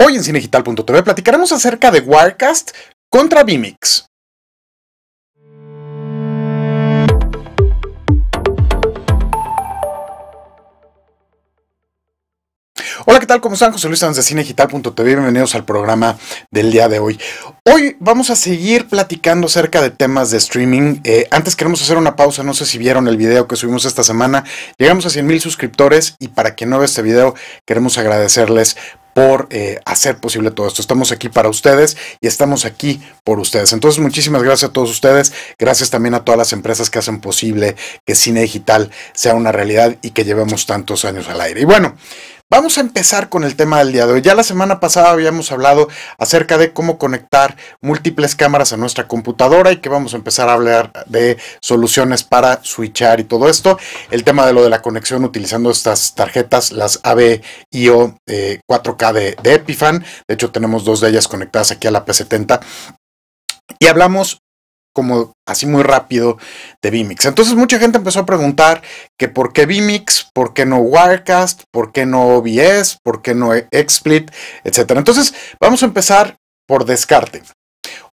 Hoy en Cinegital.tv platicaremos acerca de Wirecast contra Bimix. Hola, ¿qué tal? como están? José Luis Sanz de Cinegital.tv. Bienvenidos al programa del día de hoy. Hoy vamos a seguir platicando acerca de temas de streaming. Eh, antes queremos hacer una pausa. No sé si vieron el video que subimos esta semana. Llegamos a 100 mil suscriptores y para quien no ve este video, queremos agradecerles por eh, hacer posible todo esto. Estamos aquí para ustedes y estamos aquí por ustedes. Entonces, muchísimas gracias a todos ustedes. Gracias también a todas las empresas que hacen posible que Cine Digital sea una realidad y que llevemos tantos años al aire. Y bueno, Vamos a empezar con el tema del día de hoy. Ya la semana pasada habíamos hablado acerca de cómo conectar múltiples cámaras a nuestra computadora y que vamos a empezar a hablar de soluciones para switchar y todo esto. El tema de lo de la conexión utilizando estas tarjetas, las ABIO eh, 4K de, de Epifan. De hecho, tenemos dos de ellas conectadas aquí a la P70. Y hablamos como así muy rápido de Vimix. Entonces mucha gente empezó a preguntar que por qué Vimix, por qué no Wirecast, por qué no OBS, por qué no XSplit, etc. Entonces vamos a empezar por descarte.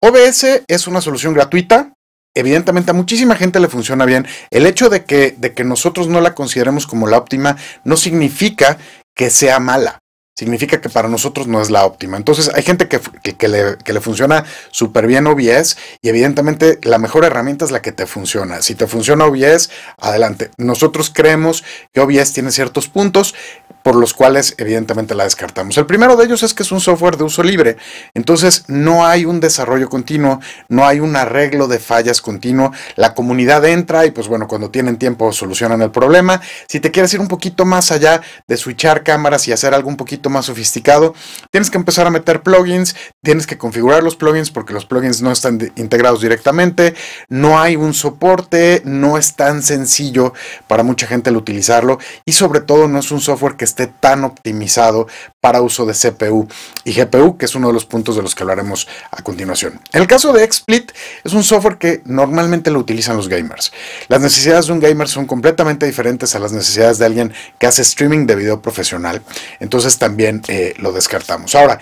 OBS es una solución gratuita. Evidentemente a muchísima gente le funciona bien. El hecho de que, de que nosotros no la consideremos como la óptima no significa que sea mala significa que para nosotros no es la óptima. Entonces hay gente que, que, le, le, funciona súper bien OBS y evidentemente la mejor herramienta es la que te funciona. Si te funciona OBS, adelante. Nosotros creemos que OBS tiene ciertos puntos por los cuales evidentemente la descartamos. El primero de ellos es que es un software de uso libre, entonces no hay un desarrollo continuo, no hay un arreglo de fallas continuo, la comunidad entra y pues bueno, cuando tienen tiempo solucionan el problema. Si te quieres ir un poquito más allá de switchar cámaras y hacer algo un poquito más sofisticado, tienes que empezar a meter plugins, tienes que configurar los plugins porque los plugins no están integrados directamente, no hay un soporte, no es tan sencillo para mucha gente el utilizarlo y sobre todo no es un software que esté tan optimizado para uso de CPU y GPU, que es uno de los puntos de los que hablaremos a continuación. En el caso de XSplit, es un software que normalmente lo utilizan los gamers. Las necesidades de un gamer son completamente diferentes a las necesidades de alguien que hace streaming de video profesional, entonces también eh, lo descartamos. Ahora,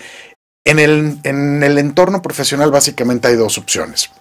en el, entorno profesional básicamente hay dos opciones.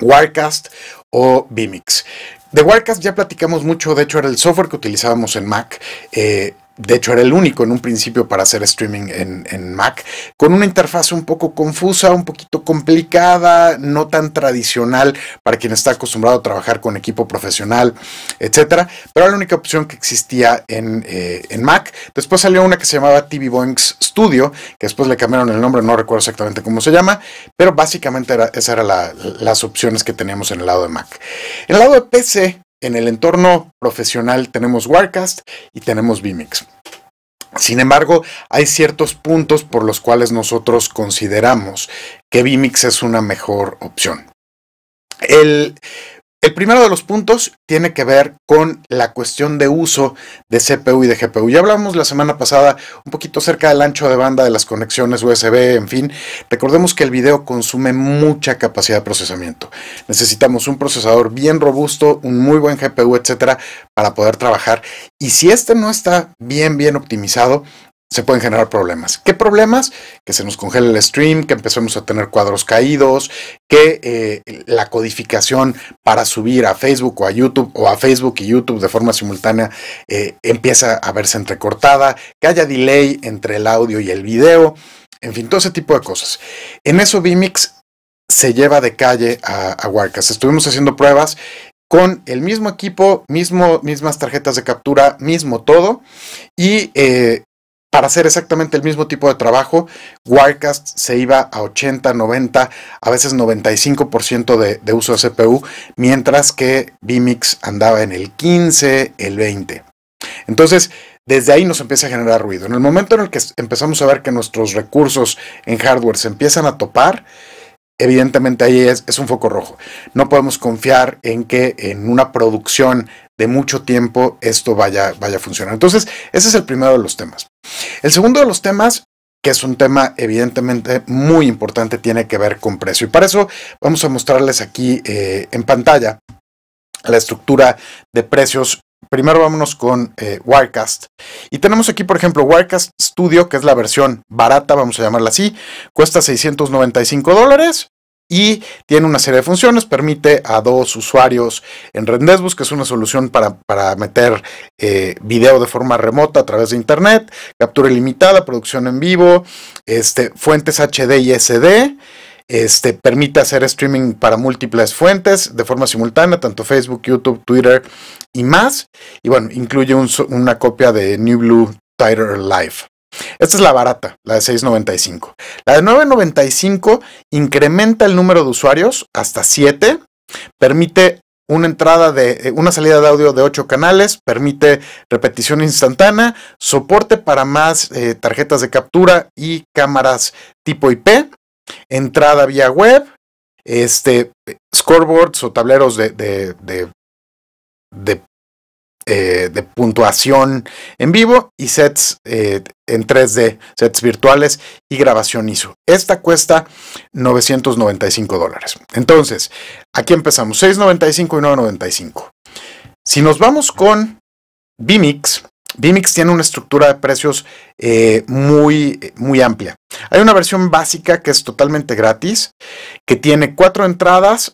Wirecast o Vimix. De Wirecast ya platicamos mucho, de hecho era el software que utilizábamos en Mac. Eh, de hecho era el único en un principio para hacer streaming en, Mac, con una interfaz un poco confusa, un poquito complicada, no tan tradicional para quien está acostumbrado a trabajar con equipo profesional, etcétera, pero era la única opción que existía en, eh, Mac. Después salió una que se llamaba TV Boings Studio, que después le cambiaron el nombre, no recuerdo exactamente cómo se llama, pero básicamente era, esas eran las opciones que teníamos en el lado de Mac. En el lado de PC, en el entorno profesional tenemos Wirecast y tenemos Vimix. Sin embargo, hay ciertos puntos por los cuales nosotros consideramos que Vimix es una mejor opción. El el primero de los puntos tiene que ver con la cuestión de uso de CPU y de GPU. Ya hablamos la semana pasada un poquito acerca del ancho de banda de las conexiones USB, en fin. Recordemos que el video consume mucha capacidad de procesamiento. Necesitamos un procesador bien robusto, un muy buen GPU, etcétera, para poder trabajar. Y si este no está bien, bien optimizado, se pueden generar problemas. ¿Qué problemas? Que se nos congele el stream, que empecemos a tener cuadros caídos, que eh, la codificación para subir a Facebook o a YouTube o a Facebook y YouTube de forma simultánea eh, empieza a verse entrecortada, que haya delay entre el audio y el video, en fin, todo ese tipo de cosas. En eso Vimix se lleva de calle a, a Estuvimos haciendo pruebas con el mismo equipo, mismo, mismas tarjetas de captura, mismo todo. Y eh, para hacer exactamente el mismo tipo de trabajo, Wirecast se iba a 80, 90, a veces 95% de, uso de CPU, mientras que vMix andaba en el 15, el 20. Entonces, desde ahí nos empieza a generar ruido. En el momento en el que empezamos a ver que nuestros recursos en hardware se empiezan a topar, evidentemente ahí es, es, un foco rojo. No podemos confiar en que en una producción de mucho tiempo esto vaya, vaya a funcionar. Entonces, ese es el primero de los temas. El segundo de los temas, que es un tema evidentemente muy importante, tiene que ver con precio. Y para eso vamos a mostrarles aquí eh, en pantalla la estructura de precios. Primero vámonos con eh, Wirecast. Y tenemos aquí, por ejemplo, Wirecast Studio, que es la versión barata, vamos a llamarla así. Cuesta 695 dólares y tiene una serie de funciones. Permite a dos usuarios en Rendezvous, que es una solución para, meter eh, video de forma remota a través de Internet, captura ilimitada, producción en vivo, este, fuentes HD y SD. Este, permite hacer streaming para múltiples fuentes de forma simultánea, tanto Facebook, YouTube, Twitter y más. Y bueno, incluye una copia de New Blue tiger Live. Esta es la barata, la de 6.95. La de 9.95 incrementa el número de usuarios hasta 7, permite una entrada de eh, una salida de audio de 8 canales, permite repetición instantánea, soporte para más eh, tarjetas de captura y cámaras tipo IP, entrada vía web, este, eh, scoreboards o tableros de eh, de puntuación en vivo y sets eh, en 3D, sets virtuales y grabación ISO. Esta cuesta 995 dólares. Entonces, aquí empezamos, 6.95 y 9.95. Si nos vamos con Bimix Bimix tiene una estructura de precios eh, muy, muy amplia. Hay una versión básica que es totalmente gratis, que tiene cuatro entradas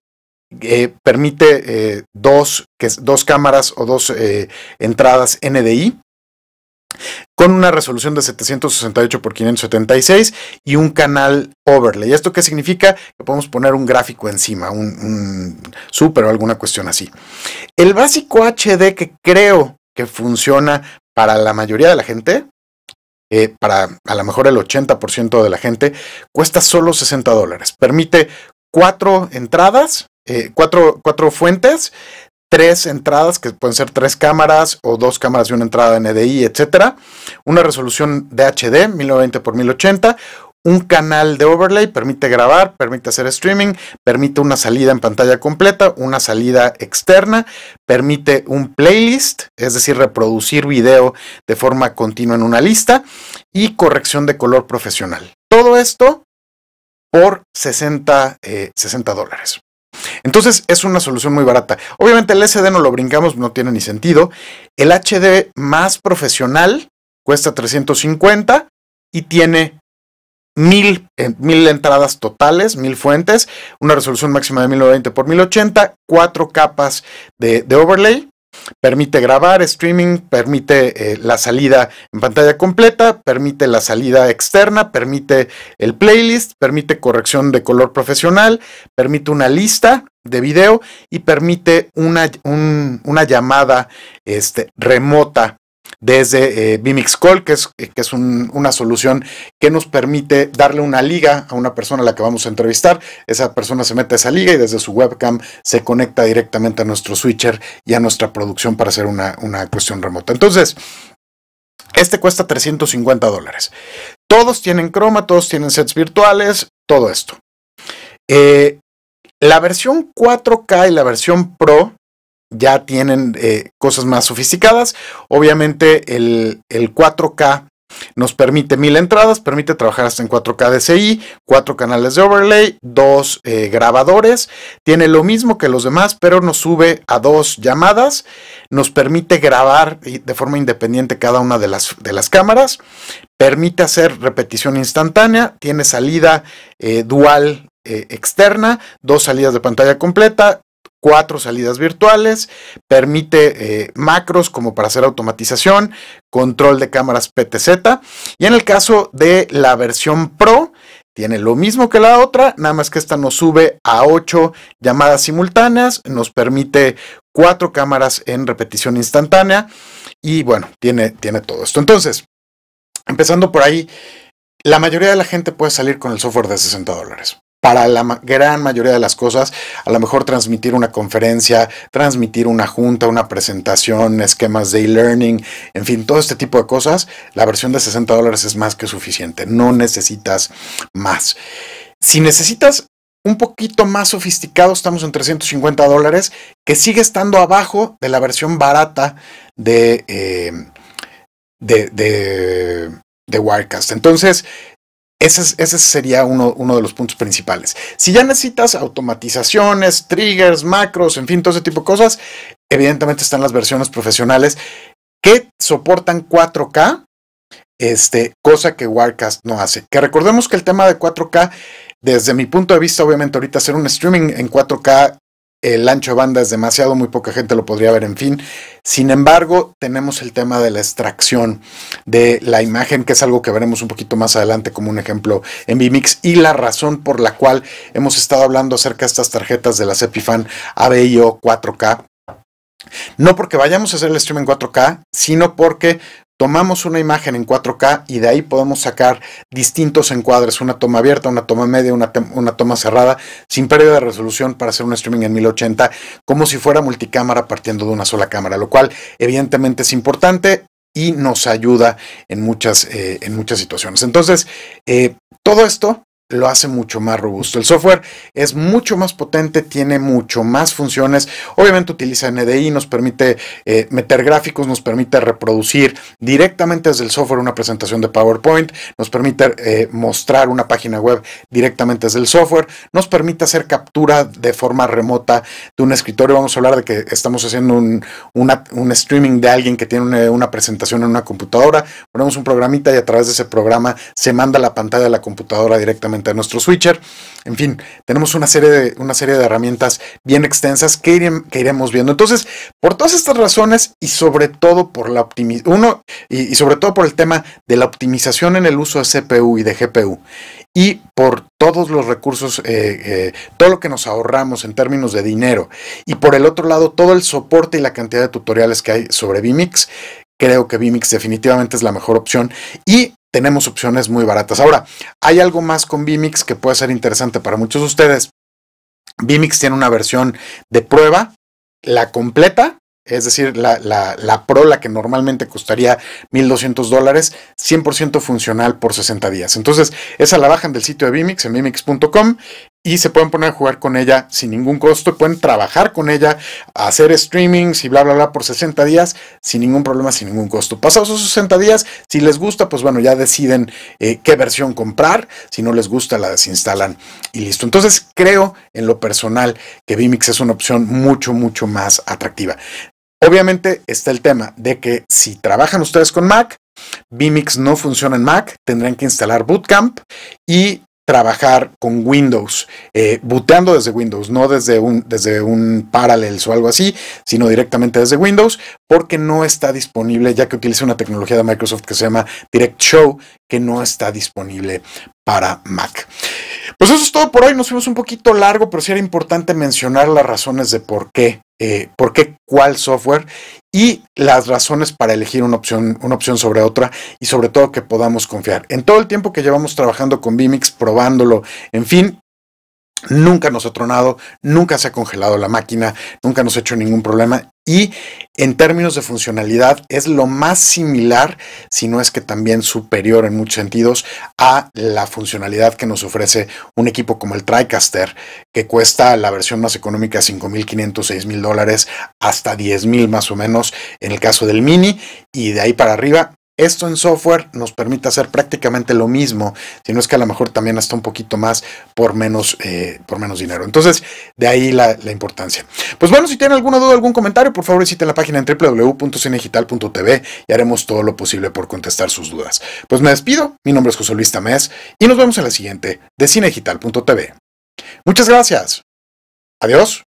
eh, permite eh, dos, dos, cámaras o dos eh, entradas NDI con una resolución de 768 x 576 y un canal overlay. ¿Esto qué significa? Que podemos poner un gráfico encima, un, un super o alguna cuestión así. El básico HD que creo que funciona para la mayoría de la gente, para a lo mejor el 80% de la gente, cuesta solo 60 dólares. Permite cuatro entradas eh, cuatro, fuentes, tres entradas, que pueden ser tres cámaras o dos cámaras y una entrada NDI, e etcétera, una resolución de HD, 1920 x 1080, un canal de overlay, permite grabar, permite hacer streaming, permite una salida en pantalla completa, una salida externa, permite un playlist, es decir, reproducir video de forma continua en una lista y corrección de color profesional. Todo esto por 60, 60 eh, dólares. Entonces es una solución muy barata. Obviamente el SD no lo brincamos, no tiene ni sentido. El HD más profesional cuesta 350 y tiene eh, mil, entradas totales, mil fuentes, una resolución máxima de 1090 por 1080, cuatro capas de overlay Permite grabar streaming, permite eh, la salida en pantalla completa, permite la salida externa, permite el playlist, permite corrección de color profesional, permite una lista de video y permite una, llamada este, remota desde Bimix eh, call que es, eh, que es una solución que nos permite darle una liga a una persona a la que vamos a entrevistar. Esa persona se mete a esa liga y desde su webcam se conecta directamente a nuestro switcher y a nuestra producción para hacer una, cuestión remota. Entonces, este cuesta 350 dólares. Todos tienen croma, todos tienen sets virtuales, todo esto. Eh, la versión 4K y la versión Pro ya tienen eh, cosas más sofisticadas. Obviamente el, 4K nos permite mil entradas, permite trabajar hasta en 4K DCI, cuatro canales de overlay, dos eh, grabadores. Tiene lo mismo que los demás, pero nos sube a dos llamadas. Nos permite grabar eh, de forma independiente cada una de las, de las cámaras. Permite hacer repetición instantánea. Tiene salida dual externa, dos salidas de pantalla completa, cuatro salidas virtuales, permite eh, macros como para hacer automatización, control de cámaras PTZ y en el caso de la versión Pro tiene lo mismo que la otra, nada más que esta nos sube a 8 llamadas simultáneas, nos permite cuatro cámaras en repetición instantánea y bueno, tiene, tiene todo esto. Entonces, empezando por ahí, la mayoría de la gente puede salir con el software de 60 dólares para la gran mayoría de las cosas, a lo mejor transmitir una conferencia, transmitir una junta, una presentación, esquemas de e-learning, en fin, todo este tipo de cosas, la versión de 60 dólares es más que suficiente, no necesitas más. Si necesitas un poquito más sofisticado, estamos en 350 dólares, que sigue estando abajo de la versión barata de, eh, de, de, de Wirecast. Entonces, ese, sería uno, uno, de los puntos principales. Si ya necesitas automatizaciones, triggers, macros, en fin, todo ese tipo de cosas, evidentemente están las versiones profesionales que soportan 4K, este, cosa que Wirecast no hace. Que recordemos que el tema de 4K, desde mi punto de vista, obviamente ahorita hacer un streaming en 4K el ancho de banda es demasiado, muy poca gente lo podría ver, en fin. Sin embargo, tenemos el tema de la extracción de la imagen, que es algo que veremos un poquito más adelante como un ejemplo en vMix, y la razón por la cual hemos estado hablando acerca de estas tarjetas de las Epifan ABIO 4K. No porque vayamos a hacer el stream en 4K, sino porque tomamos una imagen en 4K y de ahí podemos sacar distintos encuadres, una toma abierta, una toma media, una, toma cerrada, sin pérdida de resolución para hacer un streaming en 1080, como si fuera multicámara partiendo de una sola cámara, lo cual evidentemente es importante y nos ayuda en muchas, eh, en muchas situaciones. Entonces, eh, todo esto lo hace mucho más robusto. El software es mucho más potente, tiene mucho más funciones. Obviamente utiliza NDI, nos permite eh, meter gráficos, nos permite reproducir directamente desde el software una presentación de PowerPoint, nos permite eh, mostrar una página web directamente desde el software, nos permite hacer captura de forma remota de un escritorio. Vamos a hablar de que estamos haciendo un, streaming de alguien que tiene una, presentación en una computadora. Ponemos un programita y a través de ese programa se manda la pantalla de la computadora directamente nuestro switcher. En fin, tenemos una serie de, una serie de herramientas bien extensas que, que iremos viendo. Entonces, por todas estas razones y sobre todo por la uno, y, sobre todo por el tema de la optimización en el uso de CPU y de GPU y por todos los recursos, eh, eh, todo lo que nos ahorramos en términos de dinero y por el otro lado todo el soporte y la cantidad de tutoriales que hay sobre vMix, creo que vMix definitivamente es la mejor opción y tenemos opciones muy baratas. Ahora, hay algo más con Vimix que puede ser interesante para muchos de ustedes. Vimix tiene una versión de prueba, la completa, es decir, la, Pro, la que normalmente costaría 1.200 dólares, 100% funcional por 60 días. Entonces, esa la bajan del sitio de Vimix en vimix.com y se pueden poner a jugar con ella sin ningún costo, pueden trabajar con ella, hacer streamings y bla, bla, bla por 60 días sin ningún problema, sin ningún costo. Pasados esos 60 días, si les gusta, pues bueno, ya deciden eh, qué versión comprar, si no les gusta, la desinstalan y listo. Entonces creo en lo personal que Vimix es una opción mucho, mucho más atractiva. Obviamente está el tema de que si trabajan ustedes con Mac, Vimix no funciona en Mac, tendrán que instalar Bootcamp y trabajar con Windows, eh, booteando desde Windows, no desde un, desde un Parallels o algo así, sino directamente desde Windows, porque no está disponible, ya que utiliza una tecnología de Microsoft que se llama Direct Show, que no está disponible para Mac. Pues eso es todo por hoy, nos fuimos un poquito largo, pero sí era importante mencionar las razones de por qué, eh, por qué cuál software y las razones para elegir una opción, una opción sobre otra y sobre todo que podamos confiar. En todo el tiempo que llevamos trabajando con Bimix, probándolo, en fin, Nunca nos ha tronado, nunca se ha congelado la máquina, nunca nos ha hecho ningún problema y en términos de funcionalidad es lo más similar, si no es que también superior en muchos sentidos, a la funcionalidad que nos ofrece un equipo como el TriCaster, que cuesta la versión más económica 5.500, 6.000 dólares, hasta 10.000 más o menos en el caso del Mini, y de ahí para arriba esto en software nos permite hacer prácticamente lo mismo, si no es que a lo mejor también hasta un poquito más por menos, eh, por menos dinero. Entonces, de ahí la, importancia. Pues bueno, si tienen alguna duda, algún comentario, por favor visiten la página en www.cinegital.tv y haremos todo lo posible por contestar sus dudas. Pues me despido, mi nombre es José Luis Tamés y nos vemos en la siguiente de cinegital.tv. Muchas gracias. Adiós.